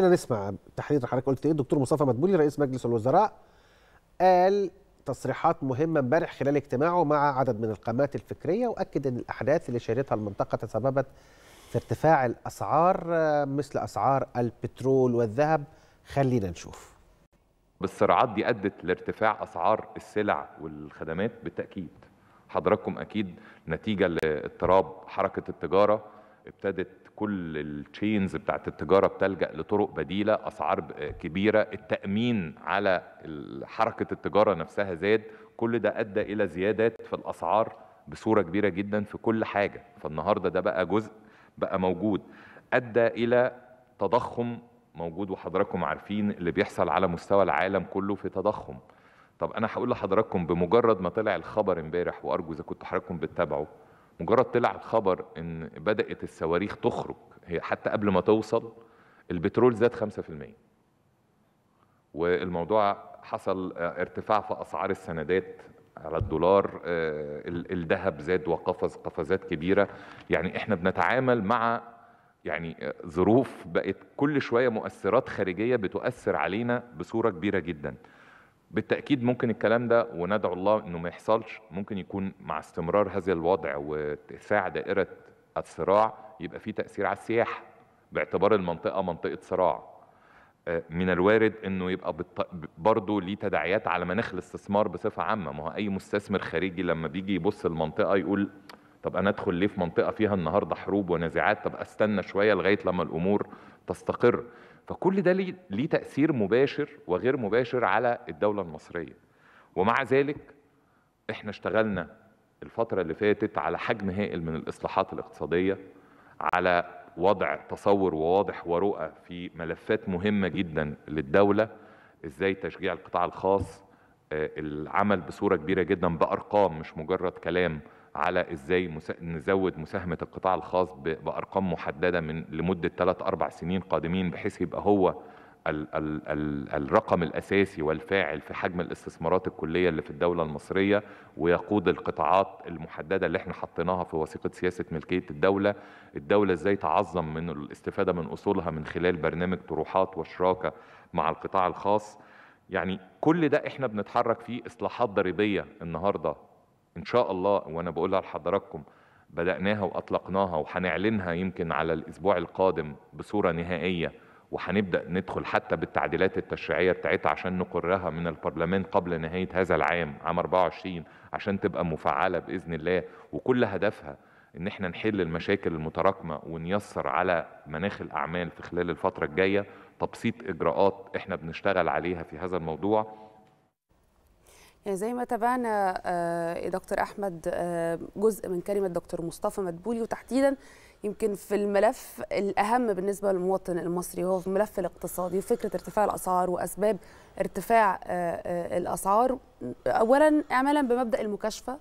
خلينا نسمع تحرير حضرتك قلت ايه الدكتور مصطفى مدبولي رئيس مجلس الوزراء قال تصريحات مهمة امبارح خلال اجتماعه مع عدد من القامات الفكرية وأكد أن الأحداث اللي شهدتها المنطقة تسببت في ارتفاع الأسعار آه، مثل أسعار البترول والذهب خلينا نشوف بالصراعات دي أدت لارتفاع أسعار السلع والخدمات بالتأكيد حضراتكم أكيد نتيجة لاضطراب حركة التجارة ابتدت كل التشينز بتاعت التجاره بتلجا لطرق بديله اسعار كبيره التامين على حركه التجاره نفسها زاد كل ده ادى الى زيادات في الاسعار بصوره كبيره جدا في كل حاجه فالنهارده ده بقى جزء بقى موجود ادى الى تضخم موجود وحضراتكم عارفين اللي بيحصل على مستوى العالم كله في تضخم طب انا هقول لحضراتكم بمجرد ما طلع الخبر امبارح وارجو اذا كنت حضراتكم بتتابعوا مجرد طلع الخبر ان بدات الصواريخ تخرج هي حتى قبل ما توصل البترول زاد 5% والموضوع حصل آه، ارتفاع في اسعار السندات على الدولار آه، الذهب زاد وقفز قفزات كبيره يعني احنا بنتعامل مع يعني آه، ظروف بقت كل شويه مؤثرات خارجيه بتؤثر علينا بصوره كبيره جدا بالتاكيد ممكن الكلام ده وندعو الله انه ما يحصلش ممكن يكون مع استمرار هذا الوضع واتساع دائره الصراع يبقى في تاثير على السياحه باعتبار المنطقه منطقه صراع آه، من الوارد انه يبقى برضه ليه تداعيات على مناخ الاستثمار بصفه عامه ما هو اي مستثمر خارجي لما بيجي يبص المنطقه يقول طب انا ادخل ليه في منطقه فيها النهارده حروب ونزاعات طب استنى شويه لغايه لما الامور تستقر فكل ده ليه تاثير مباشر وغير مباشر على الدوله المصريه ومع ذلك احنا اشتغلنا الفتره اللي فاتت على حجم هائل من الاصلاحات الاقتصاديه على وضع تصور وواضح ورؤى في ملفات مهمه جدا للدوله ازاي تشجيع القطاع الخاص آه، العمل بصوره كبيره جدا بارقام مش مجرد كلام على ازاي نزود مساهمه القطاع الخاص بارقام محدده من لمده 3 4 سنين قادمين بحيث يبقى هو الـ الـ الـ الرقم الاساسي والفاعل في حجم الاستثمارات الكليه اللي في الدوله المصريه ويقود القطاعات المحدده اللي احنا حطيناها في وثيقه سياسه ملكيه الدوله، الدوله ازاي تعظم من الاستفاده من اصولها من خلال برنامج طروحات وشراكه مع القطاع الخاص. يعني كل ده احنا بنتحرك فيه اصلاحات ضريبيه النهارده ان شاء الله وانا بقولها لحضراتكم بدأناها وأطلقناها وهنعلنها يمكن على الأسبوع القادم بصورة نهائية وهنبدأ ندخل حتى بالتعديلات التشريعية بتاعتها عشان نقرها من البرلمان قبل نهاية هذا العام عام 24 عشان تبقى مفعلة بإذن الله وكل هدفها إن احنا نحل المشاكل المتراكمة ونيسر على مناخ الأعمال في خلال الفترة الجاية تبسيط إجراءات احنا بنشتغل عليها في هذا الموضوع يعني زي ما تابعنا آه، دكتور احمد آه، جزء من كلمه دكتور مصطفى مدبولي وتحديدا يمكن في الملف الاهم بالنسبه للمواطن المصري هو في الملف الاقتصادي وفكره ارتفاع الاسعار واسباب ارتفاع آه، الاسعار اولا اعمالا بمبدا المكاشفه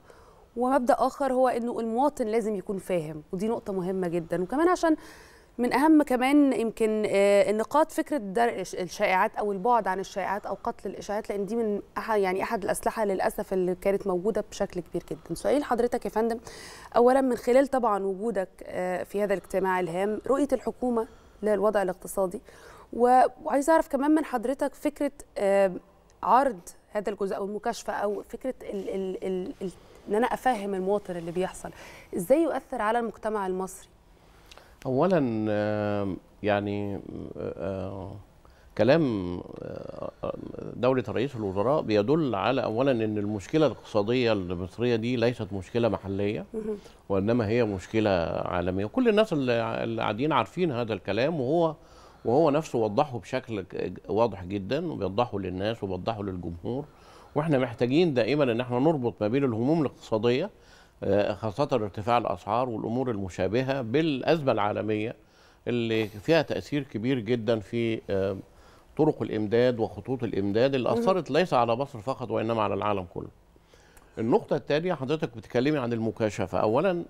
ومبدا اخر هو انه المواطن لازم يكون فاهم ودي نقطه مهمه جدا وكمان عشان من اهم كمان يمكن النقاط آه، فكره درء الشائعات او البعد عن الشائعات او قتل الاشاعات لان دي من أحد يعني احد الاسلحه للاسف اللي كانت موجوده بشكل كبير جدا سؤال حضرتك يا فندم اولا من خلال طبعا وجودك آه، في هذا الاجتماع الهام رؤيه الحكومه للوضع الاقتصادي وعايز اعرف كمان من حضرتك فكره آه، عرض هذا الجزء او المكاشفه او فكره ال ال ال ان انا افهم المواطن اللي بيحصل ازاي يؤثر على المجتمع المصري اولا يعني كلام دولة رئيس الوزراء بيدل على أولا أن المشكلة الاقتصادية المصرية دي ليست مشكلة محلية وإنما هي مشكلة عالمية كل الناس اللي قاعدين عارفين هذا الكلام وهو وهو نفسه وضحه بشكل واضح جدا وبيوضحه للناس وبيوضحه للجمهور واحنا محتاجين دائما ان احنا نربط ما بين الهموم الاقتصاديه آه، خاصة ارتفاع الأسعار والأمور المشابهة بالأزمة العالمية اللي فيها تأثير كبير جدا في آه، طرق الإمداد وخطوط الإمداد اللي أثرت ليس على مصر فقط وإنما على العالم كله النقطة الثانية حضرتك بتكلمي عن المكاشفة أولا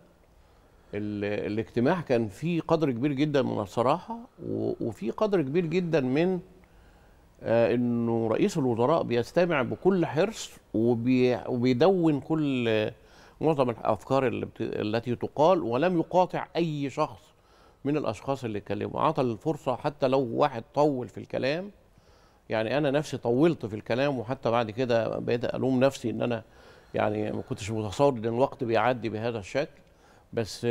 الاجتماع كان فيه قدر كبير جدا من الصراحة وفي قدر كبير جدا من آه، انه رئيس الوزراء بيستمع بكل حرص وبي وبيدون كل معظم الافكار اللي التي تقال ولم يقاطع اي شخص من الاشخاص اللي اتكلموا عطى الفرصه حتى لو واحد طول في الكلام يعني انا نفسي طولت في الكلام وحتى بعد كده بقيت الوم نفسي ان انا يعني ما كنتش متصور ان الوقت بيعدي بهذا الشكل بس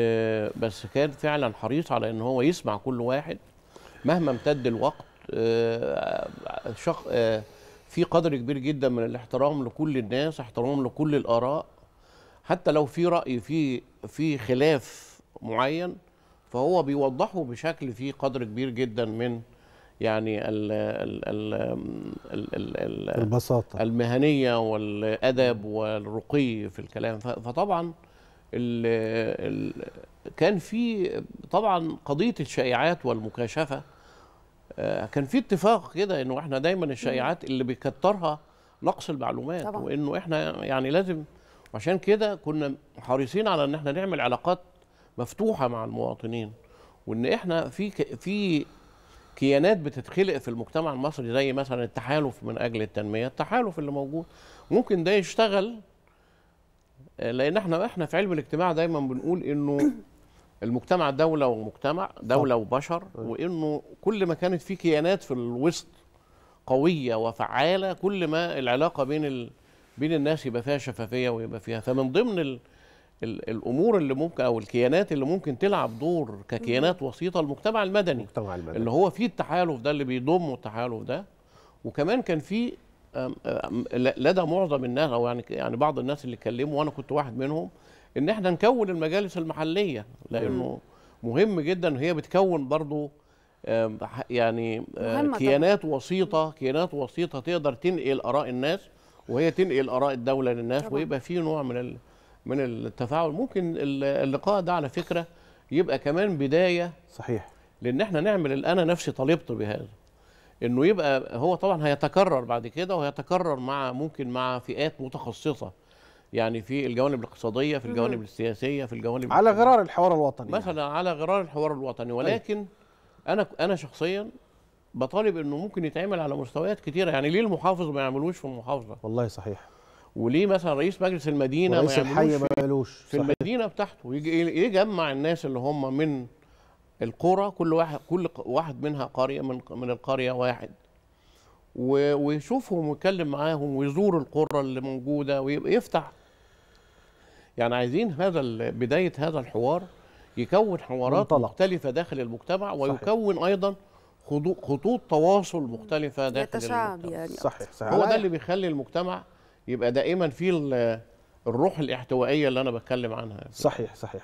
بس كان فعلا حريص على ان هو يسمع كل واحد مهما امتد الوقت آه، آه، آه، في قدر كبير جدا من الاحترام لكل الناس احترام لكل الاراء حتى لو في راي في في خلاف معين فهو بيوضحه بشكل فيه قدر كبير جدا من يعني ال ال ال الـ الـ البساطة المهنية والأدب والرقي في الكلام فطبعا ال الـ كان في طبعا قضية الشائعات والمكاشفة آه، كان في اتفاق كده انه احنا دايما الشائعات اللي بيكترها نقص المعلومات طبعا. وانه احنا يعني لازم عشان كده كنا حريصين على ان احنا نعمل علاقات مفتوحه مع المواطنين وان احنا في في كيانات بتتخلق في المجتمع المصري زي مثلا التحالف من اجل التنميه التحالف اللي موجود ممكن ده يشتغل لان احنا احنا في علم الاجتماع دايما بنقول انه المجتمع دوله ومجتمع دوله وبشر وانه كل ما كانت في كيانات في الوسط قويه وفعاله كل ما العلاقه بين بين الناس يبقى فيها شفافيه ويبقى فيها فمن ضمن ال ال الامور اللي ممكن او الكيانات اللي ممكن تلعب دور ككيانات وسيطه المجتمع المدني المجتمع المدني اللي هو فيه التحالف ده اللي بيضم التحالف ده وكمان كان في لدى معظم الناس او يعني يعني بعض الناس اللي اتكلموا وانا كنت واحد منهم ان احنا نكون المجالس المحليه لانه مهم جدا هي بتكون برضو يعني آه، كيانات وسيطه كيانات وسيطه تقدر تنقل اراء الناس وهي تنقل اراء الدوله للناس طبعا. ويبقى في نوع من من التفاعل ممكن اللقاء ده على فكره يبقى كمان بدايه صحيح لان احنا نعمل انا نفسي طالبته بهذا انه يبقى هو طبعا هيتكرر بعد كده وهيتكرر مع ممكن مع فئات متخصصه يعني في الجوانب الاقتصاديه في الجوانب السياسيه في الجوانب على غرار الحوار الوطني مثلا يعني. على غرار الحوار الوطني طيب. ولكن انا انا شخصيا بطالب انه ممكن يتعمل على مستويات كتيره يعني ليه المحافظ ما يعملوش في المحافظه والله صحيح وليه مثلا رئيس مجلس المدينه رئيس الحي ما يعملوش في, في المدينه بتاعته يجمع الناس اللي هم من القرى كل واحد كل واحد منها قريه من من القريه واحد ويشوفهم ويتكلم معاهم ويزور القرى اللي موجوده ويفتح يعني عايزين هذا بدايه هذا الحوار يكون حوارات منطلق. مختلفه داخل المجتمع ويكون صحيح. ايضا خطوط تواصل مختلفه داخل المجتمع يعني صحيح صحيح هو ده اللي بيخلي المجتمع يبقى دائما فيه الروح الاحتوائيه اللي انا بتكلم عنها صحيح صحيح